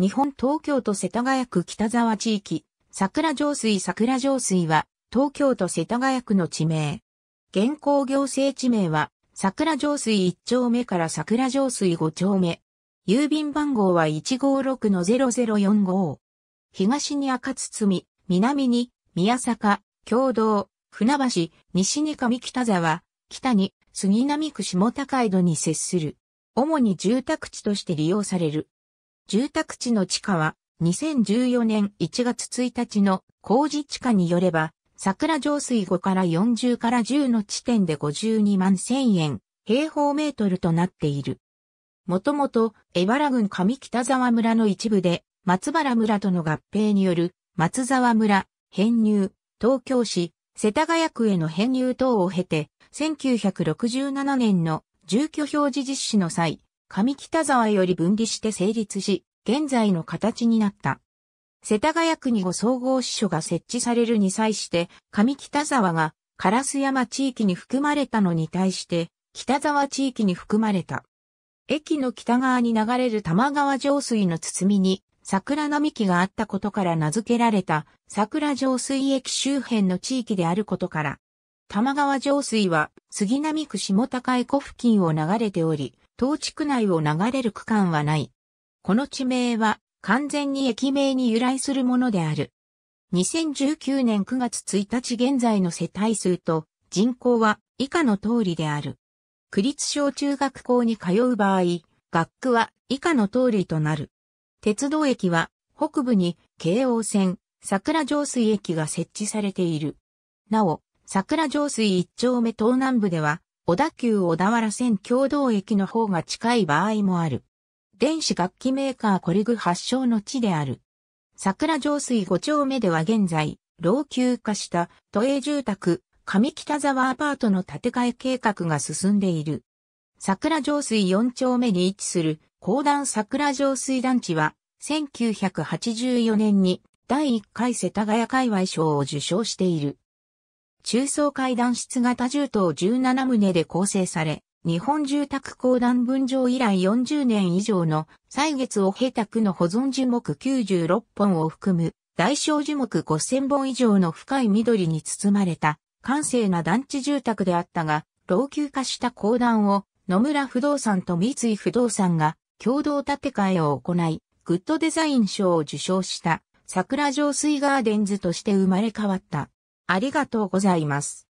日本東京都世田谷区北沢地域、桜上水桜上水は、東京都世田谷区の地名。現行行政地名は、桜上水1丁目から桜上水5丁目。郵便番号は156-0045。東に赤堤、南に宮坂、共同、船橋、西に上北沢、北に杉並区下高井戸に接する。主に住宅地として利用される。住宅地の地価は2014年1月1日の工事地価によれば、桜上水5から40から10の地点で52万1000円、平方メートルとなっている。もともと、江原郡上北沢村の一部で、松原村との合併による、松沢村、編入、東京市、世田谷区への編入等を経て、1967年の住居表示実施の際、上北沢より分離して成立し、現在の形になった。世田谷区に5総合支所が設置されるに際して、上北沢が烏山地域に含まれたのに対して、北沢地域に含まれた。駅の北側に流れる玉川上水の包みに桜並木があったことから名付けられた桜上水駅周辺の地域であることから、玉川上水は杉並区下高江湖付近を流れており、当地区内を流れる区間はない。この地名は完全に駅名に由来するものである。2019年9月1日現在の世帯数と人口は以下の通りである。区立小中学校に通う場合、学区は以下の通りとなる。鉄道駅は北部に京王線桜上水駅が設置されている。なお、桜上水一丁目東南部では小田急小田原線共同駅の方が近い場合もある。電子楽器メーカーコリグ発祥の地である。桜上水5丁目では現在、老朽化した都営住宅、上北沢アパートの建て替え計画が進んでいる。桜上水4丁目に位置する高段桜上水団地は、1984年に第1回世田谷界隈賞を受賞している。中層階段室型住棟17棟で構成され、日本住宅公団分譲以来40年以上の歳月を経た区の保存樹木96本を含む大小樹木5000本以上の深い緑に包まれた閑静な団地住宅であったが、老朽化した公団を野村不動産と三井不動産が共同建て替えを行い、グッドデザイン賞を受賞した桜上水ガーデンズとして生まれ変わった。ありがとうございます。